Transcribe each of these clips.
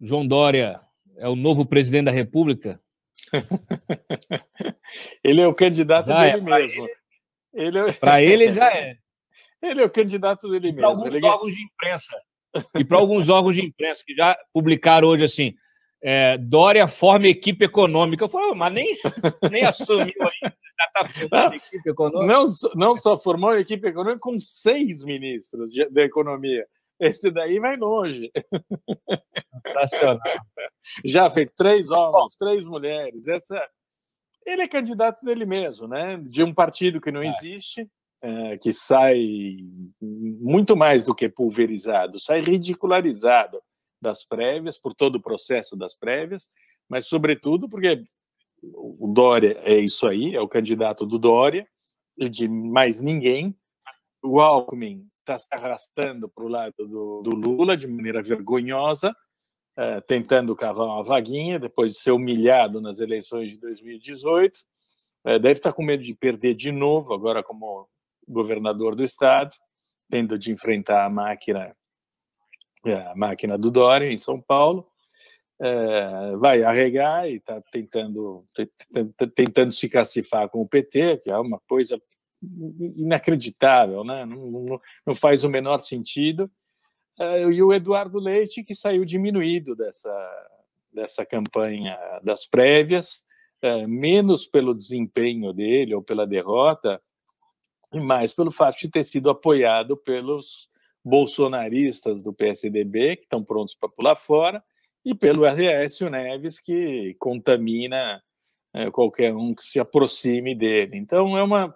João Dória é o novo presidente da República? ele é o candidato já é. dele é, mesmo. Ele, ele é... Para ele já é. Ele é o candidato dele mesmo. Para alguns ele... órgãos de imprensa. E para alguns órgãos de imprensa que já publicaram hoje assim. É, Dória forma equipe econômica. Eu falei, mas nem, nem assumiu ainda. Já está formando equipe econômica. Não, não só formou equipe econômica com seis ministros de, de economia. Esse daí vai longe. Sensacional. Já fez três homens, três mulheres. Essa, ele é candidato dele mesmo, né? De um partido que não é. existe, é, que sai muito mais do que pulverizado, sai ridicularizado das prévias por todo o processo das prévias, mas sobretudo porque o Dória é isso aí, é o candidato do Dória e de mais ninguém. O Alckmin está se arrastando para o lado do, do, Lula de maneira vergonhosa, é, tentando cavar uma vaguinha depois de ser humilhado nas eleições de 2018. É, eh, deve estar tá com medo de perder de novo, agora como governador do estado, tendo de enfrentar a máquina, eh, a máquina do Dória em São Paulo. É, vai arregar e está tentando, tentando se cacifar com o PT, que é uma coisa inacreditável, né? Não, não, não faz o menor sentido. Eh, e o Eduardo Leite, que saiu diminuído dessa, dessa campanha das prévias, eh, menos pelo desempenho dele ou pela derrota, e mais pelo fato de ter sido apoiado pelos bolsonaristas do PSDB, que estão prontos para pular fora, e pelo Aécio Neves, que contamina eh, qualquer um que se aproxime dele. Então, é uma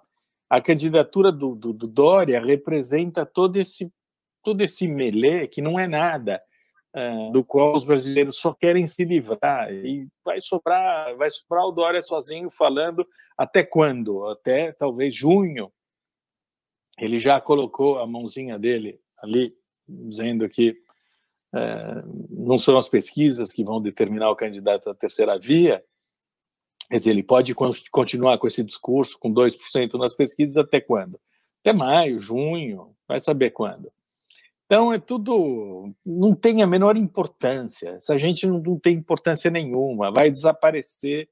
a candidatura do, do, do Dória representa todo esse, todo esse melê que não é nada, uh, do qual os brasileiros só querem se livrar. E vai sobrar, vai sobrar o Dória sozinho falando até quando? Até talvez junho. Ele já colocou a mãozinha dele ali, dizendo que uh, não são as pesquisas que vão determinar o candidato à terceira via, Quer dizer, ele pode continuar com esse discurso com 2% nas pesquisas até quando? Até maio, junho, vai saber quando. Então, é tudo. Não tem a menor importância. Essa gente não, não tem importância nenhuma. Vai desaparecer.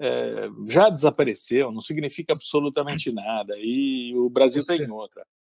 É, já desapareceu, não significa absolutamente nada. E o Brasil tem outra.